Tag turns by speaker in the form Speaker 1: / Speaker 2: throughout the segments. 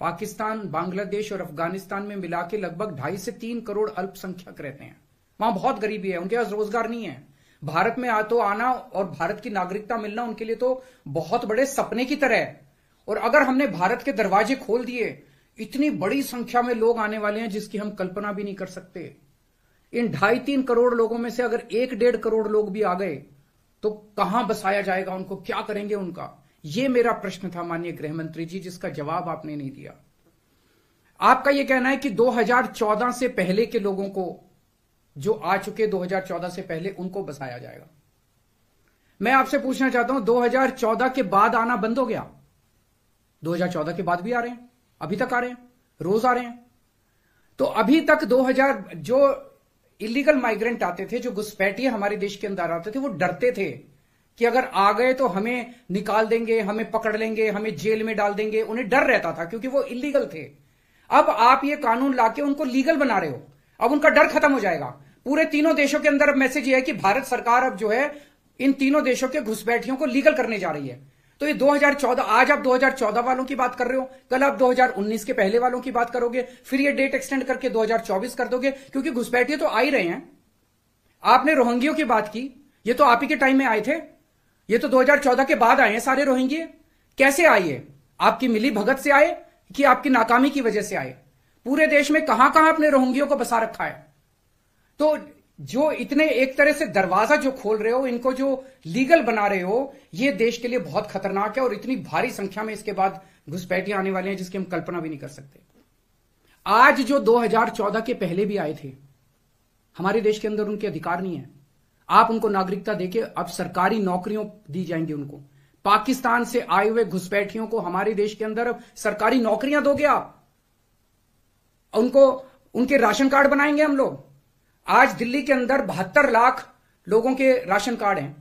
Speaker 1: पाकिस्तान बांग्लादेश और अफगानिस्तान में मिला के लगभग ढाई से तीन करोड़ अल्पसंख्यक रहते हैं वहां बहुत गरीबी है उनके पास रोजगार नहीं है भारत में आ तो आना और भारत की नागरिकता मिलना उनके लिए तो बहुत बड़े सपने की तरह है और अगर हमने भारत के दरवाजे खोल दिए इतनी बड़ी संख्या में लोग आने वाले हैं जिसकी हम कल्पना भी नहीं कर सकते इन ढाई तीन करोड़ लोगों में से अगर एक डेढ़ करोड़ लोग भी आ गए तो कहां बसाया जाएगा उनको क्या करेंगे उनका ये मेरा प्रश्न था माननीय गृह मंत्री जी जिसका जवाब आपने नहीं दिया आपका यह कहना है कि 2014 से पहले के लोगों को जो आ चुके 2014 से पहले उनको बसाया जाएगा मैं आपसे पूछना चाहता हूं 2014 के बाद आना बंद हो गया 2014 के बाद भी आ रहे हैं अभी तक आ रहे हैं रोज आ रहे हैं तो अभी तक 2000 जो इलीगल माइग्रेंट आते थे जो घुसपैठिए हमारे देश के अंदर आते थे वो डरते थे कि अगर आ गए तो हमें निकाल देंगे हमें पकड़ लेंगे हमें जेल में डाल देंगे उन्हें डर रहता था क्योंकि वो इलीगल थे अब आप ये कानून लाके उनको लीगल बना रहे हो अब उनका डर खत्म हो जाएगा पूरे तीनों देशों के अंदर अब मैसेज ये है कि भारत सरकार अब जो है इन तीनों देशों के घुसपैठियों को लीगल करने जा रही है तो ये 2014 आज आप 2014 वालों की बात कर रहे हो कल आप 2019 के पहले वालों की बात करोगे फिर ये डेट एक्सटेंड करके 2024 कर दोगे क्योंकि घुसपैठिए तो आ ही रहे हैं आपने रोहंगियों की बात की ये तो आप ही के टाइम में आए थे ये तो 2014 के बाद आए हैं सारे रोहिंग्ये कैसे आइए आपकी मिली भगत से आए कि आपकी नाकामी की वजह से आए पूरे देश में कहां कहां अपने रोहिंग्यों को बसा रखा है तो जो इतने एक तरह से दरवाजा जो खोल रहे हो इनको जो लीगल बना रहे हो ये देश के लिए बहुत खतरनाक है और इतनी भारी संख्या में इसके बाद घुसपैठियां आने वाली हैं जिसकी हम कल्पना भी नहीं कर सकते आज जो 2014 के पहले भी आए थे हमारे देश के अंदर उनके अधिकार नहीं है आप उनको नागरिकता देके अब सरकारी नौकरियों दी जाएंगी उनको पाकिस्तान से आए हुए घुसपैठियों को हमारे देश के अंदर सरकारी नौकरियां दोगे आप उनको उनके राशन कार्ड बनाएंगे हम लोग आज दिल्ली के अंदर बहत्तर लाख लोगों के राशन कार्ड हैं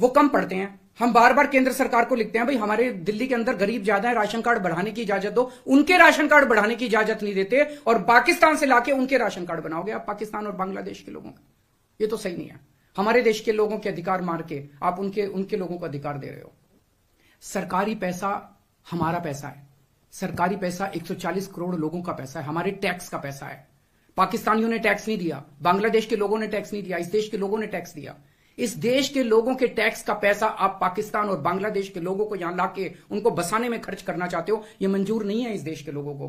Speaker 1: वो कम पड़ते हैं हम बार बार केंद्र सरकार को लिखते हैं भाई हमारे दिल्ली के अंदर गरीब ज्यादा है राशन कार्ड बढ़ाने की इजाजत दो उनके राशन कार्ड बढ़ाने की इजाजत नहीं देते और पाकिस्तान से लाके उनके राशन कार्ड बनाओगे आप पाकिस्तान और बांग्लादेश के लोगों का ये तो सही नहीं है हमारे देश के लोगों के अधिकार मार के आप उनके उनके लोगों को अधिकार दे रहे हो सरकारी पैसा हमारा पैसा है सरकारी पैसा 140 करोड़ लोगों का पैसा है हमारे टैक्स का पैसा है पाकिस्तानियों ने टैक्स नहीं दिया बांग्लादेश के लोगों ने टैक्स नहीं दिया इस देश के लोगों ने टैक्स दिया इस देश के लोगों के टैक्स का पैसा आप पाकिस्तान और बांग्लादेश के लोगों को यहां लाके उनको बसाने में खर्च करना चाहते हो यह मंजूर नहीं है इस देश के लोगों को